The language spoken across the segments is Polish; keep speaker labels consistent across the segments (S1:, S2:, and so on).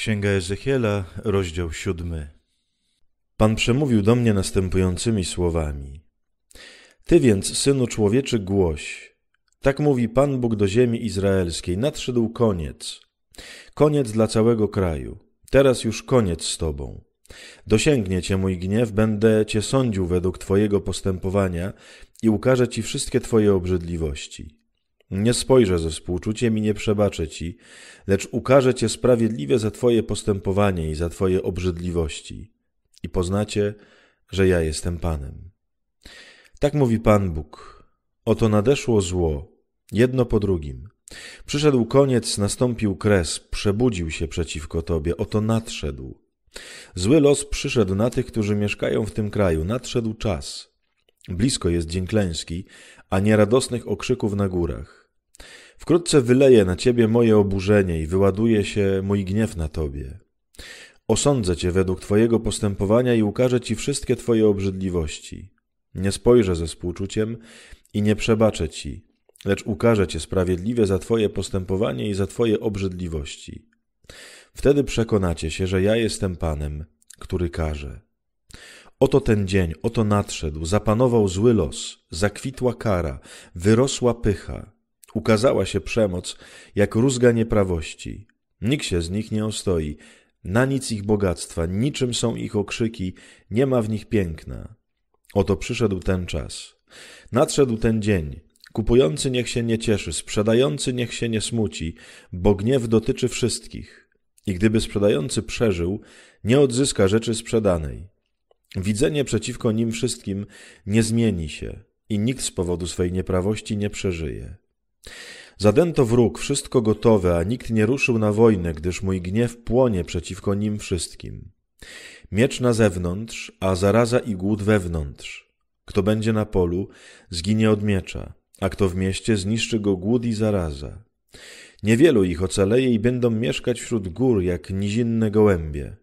S1: Księga Ezechiela, rozdział siódmy. Pan przemówił do mnie następującymi słowami: Ty więc, synu człowieczy, głoś. Tak mówi Pan Bóg do ziemi izraelskiej: Nadszedł koniec. Koniec dla całego kraju. Teraz już koniec z tobą. Dosięgnie cię mój gniew, będę cię sądził według twojego postępowania i ukażę ci wszystkie twoje obrzydliwości. Nie spojrzę ze współczuciem i nie przebaczę ci, lecz ukażę cię sprawiedliwie za twoje postępowanie i za twoje obrzydliwości. I poznacie, że ja jestem Panem. Tak mówi Pan Bóg. Oto nadeszło zło, jedno po drugim. Przyszedł koniec, nastąpił kres, przebudził się przeciwko tobie, oto nadszedł. Zły los przyszedł na tych, którzy mieszkają w tym kraju, nadszedł czas. Blisko jest dzień klęski, a nieradosnych okrzyków na górach. Wkrótce wyleję na ciebie moje oburzenie i wyładuje się mój gniew na tobie. Osądzę cię według twojego postępowania i ukażę ci wszystkie twoje obrzydliwości. Nie spojrzę ze współczuciem i nie przebaczę ci, lecz ukażę cię sprawiedliwie za twoje postępowanie i za twoje obrzydliwości. Wtedy przekonacie się, że ja jestem Panem, który karze. Oto ten dzień, oto nadszedł, zapanował zły los, zakwitła kara, wyrosła pycha. Ukazała się przemoc jak rózga nieprawości. Nikt się z nich nie ostoi. Na nic ich bogactwa, niczym są ich okrzyki, nie ma w nich piękna. Oto przyszedł ten czas. Nadszedł ten dzień. Kupujący niech się nie cieszy, sprzedający niech się nie smuci, bo gniew dotyczy wszystkich. I gdyby sprzedający przeżył, nie odzyska rzeczy sprzedanej. Widzenie przeciwko nim wszystkim nie zmieni się i nikt z powodu swej nieprawości nie przeżyje. Zadęto wróg, wszystko gotowe, a nikt nie ruszył na wojnę, gdyż mój gniew płonie przeciwko nim wszystkim. Miecz na zewnątrz, a zaraza i głód wewnątrz. Kto będzie na polu, zginie od miecza, a kto w mieście, zniszczy go głód i zaraza. Niewielu ich ocaleje i będą mieszkać wśród gór jak nizinne gołębie.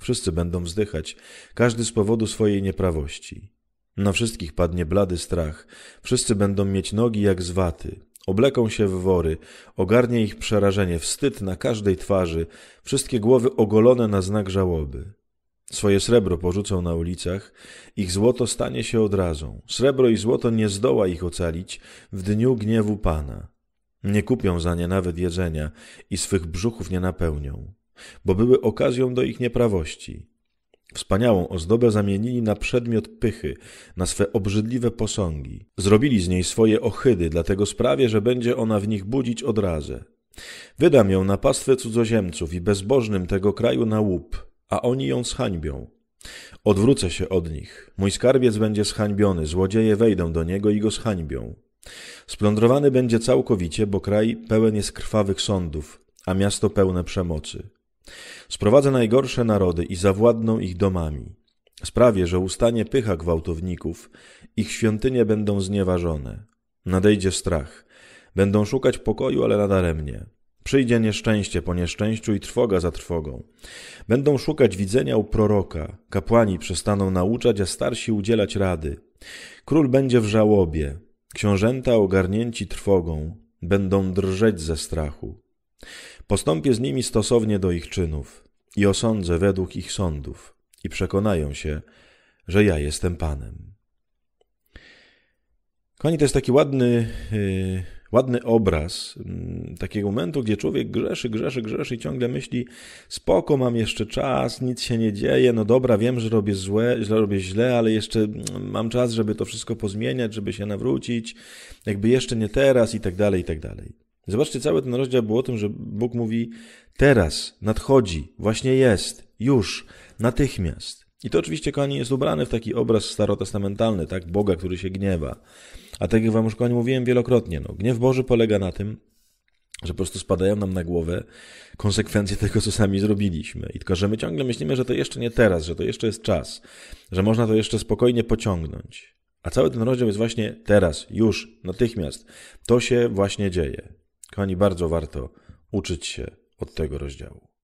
S1: Wszyscy będą wzdychać, każdy z powodu swojej nieprawości. Na wszystkich padnie blady strach, wszyscy będą mieć nogi jak zwaty, Obleką się w wory, ogarnie ich przerażenie, wstyd na każdej twarzy, wszystkie głowy ogolone na znak żałoby. Swoje srebro porzucą na ulicach, ich złoto stanie się odrazą. Srebro i złoto nie zdoła ich ocalić w dniu gniewu Pana. Nie kupią za nie nawet jedzenia i swych brzuchów nie napełnią, bo były okazją do ich nieprawości. Wspaniałą ozdobę zamienili na przedmiot pychy, na swe obrzydliwe posągi. Zrobili z niej swoje ochydy, dlatego sprawię, że będzie ona w nich budzić odrazę. Wydam ją na pastwę cudzoziemców i bezbożnym tego kraju na łup, a oni ją zhańbią. Odwrócę się od nich. Mój skarbiec będzie zhańbiony, złodzieje wejdą do niego i go zhańbią. Splądrowany będzie całkowicie, bo kraj pełen jest krwawych sądów, a miasto pełne przemocy. Sprowadzę najgorsze narody i zawładną ich domami. Sprawię, że ustanie pycha gwałtowników, ich świątynie będą znieważone. Nadejdzie strach. Będą szukać pokoju, ale nadaremnie. Przyjdzie nieszczęście po nieszczęściu i trwoga za trwogą. Będą szukać widzenia u proroka, kapłani przestaną nauczać, a starsi udzielać rady. Król będzie w żałobie, książęta ogarnięci trwogą, będą drżeć ze strachu. Postąpię z nimi stosownie do ich czynów i osądzę według ich sądów i przekonają się, że ja jestem Panem. Kochani, to jest taki ładny, yy, ładny obraz yy, takiego momentu, gdzie człowiek grzeszy, grzeszy, grzeszy i ciągle myśli spoko, mam jeszcze czas, nic się nie dzieje, no dobra, wiem, że robię złe, źle, robię źle, ale jeszcze mm, mam czas, żeby to wszystko pozmieniać, żeby się nawrócić, jakby jeszcze nie teraz i tak dalej, i tak dalej. Zobaczcie, cały ten rozdział był o tym, że Bóg mówi teraz, nadchodzi, właśnie jest, już, natychmiast. I to oczywiście, kochani, jest ubrane w taki obraz starotestamentalny, tak? Boga, który się gniewa. A tak jak wam już, kochani, mówiłem wielokrotnie, no, gniew Boży polega na tym, że po prostu spadają nam na głowę konsekwencje tego, co sami zrobiliśmy. I tylko, że my ciągle myślimy, że to jeszcze nie teraz, że to jeszcze jest czas, że można to jeszcze spokojnie pociągnąć. A cały ten rozdział jest właśnie teraz, już, natychmiast. To się właśnie dzieje. Kochani, bardzo warto uczyć się od tego rozdziału.